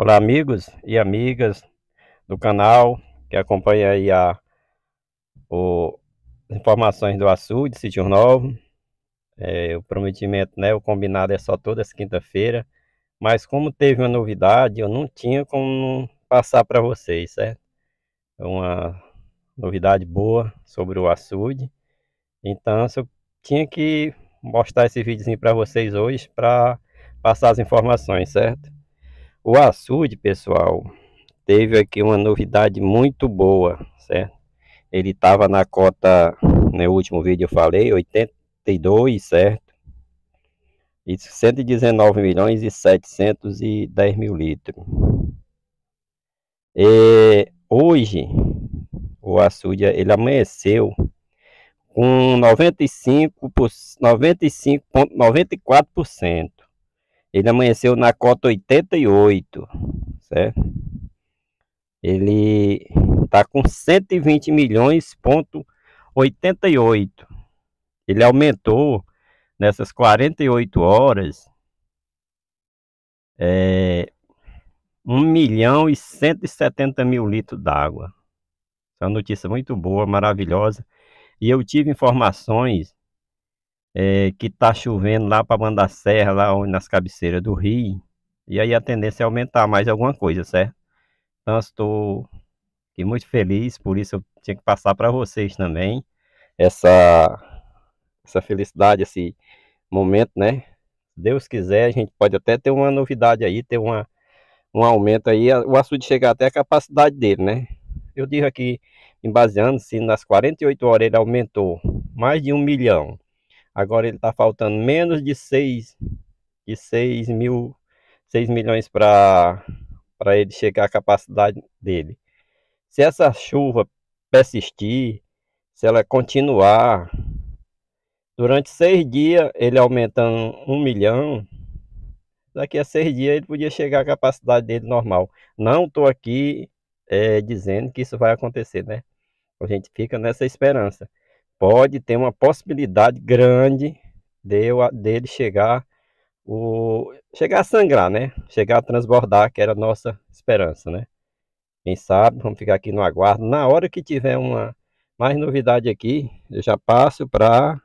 Olá amigos e amigas do canal que acompanha aí a, o, informações do açude, sítio novo. É, o prometimento, né, o combinado é só todas quinta-feira, mas como teve uma novidade, eu não tinha como passar para vocês, certo? É uma novidade boa sobre o açude. Então eu tinha que mostrar esse videozinho para vocês hoje para passar as informações, certo? O açude, pessoal, teve aqui uma novidade muito boa, certo? Ele estava na cota, no né, último vídeo eu falei, 82, certo? E 119 milhões e 710 mil litros. E hoje, o açude, ele amanheceu com 95,94%. 95, ele amanheceu na cota 88, certo? Ele está com 120 milhões ponto 88. Ele aumentou nessas 48 horas é, 1 milhão e 170 mil litros d'água. É uma notícia muito boa, maravilhosa. E eu tive informações é, que está chovendo lá para mandar serra, lá onde, nas cabeceiras do rio. E aí a tendência é aumentar mais alguma coisa, certo? Então estou muito feliz, por isso eu tinha que passar para vocês também essa, essa felicidade, esse momento, né? Deus quiser, a gente pode até ter uma novidade aí, ter uma, um aumento aí, o açude chegar até a capacidade dele, né? Eu digo aqui, em baseando, se nas 48 horas ele aumentou mais de um milhão Agora ele está faltando menos de 6, de 6 mil, 6 milhões para ele chegar à capacidade dele. Se essa chuva persistir, se ela continuar, durante seis dias ele aumentando um milhão, daqui a seis dias ele podia chegar à capacidade dele normal. Não estou aqui é, dizendo que isso vai acontecer, né? A gente fica nessa esperança pode ter uma possibilidade grande de, dele chegar o chegar a sangrar, né? Chegar a transbordar, que era a nossa esperança, né? Quem sabe, vamos ficar aqui no aguardo. Na hora que tiver uma mais novidade aqui, eu já passo para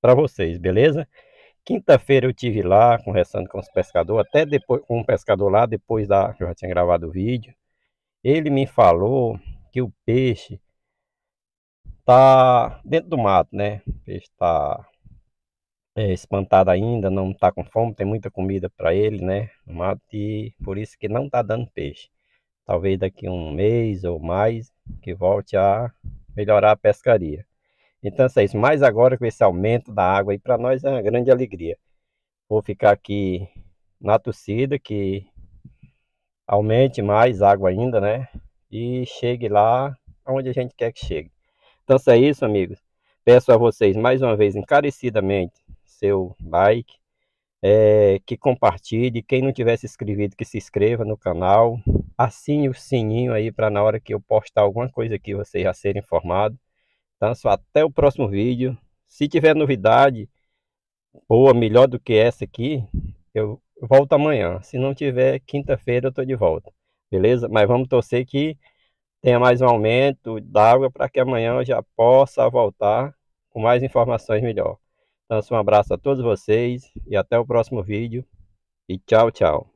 para vocês, beleza? Quinta-feira eu tive lá conversando com os pescadores, até depois com um pescador lá depois da eu já tinha gravado o vídeo. Ele me falou que o peixe está dentro do mato, né? O peixe está é, espantado ainda, não está com fome, tem muita comida para ele, né? No mato, e por isso que não está dando peixe. Talvez daqui um mês ou mais que volte a melhorar a pescaria. Então assim, é isso, mais agora com esse aumento da água aí para nós é uma grande alegria. Vou ficar aqui na torcida que aumente mais água ainda, né? E chegue lá onde a gente quer que chegue. Então é isso, amigos. Peço a vocês mais uma vez encarecidamente seu like, é, que compartilhe. Quem não tiver se inscrito, que se inscreva no canal. Assine o sininho aí para na hora que eu postar alguma coisa aqui você já ser informado. Então, até o próximo vídeo. Se tiver novidade boa, melhor do que essa aqui, eu volto amanhã. Se não tiver, quinta-feira eu tô de volta. Beleza? Mas vamos torcer que tenha mais um aumento d'água para que amanhã eu já possa voltar com mais informações melhor. Então, um abraço a todos vocês e até o próximo vídeo. E tchau, tchau.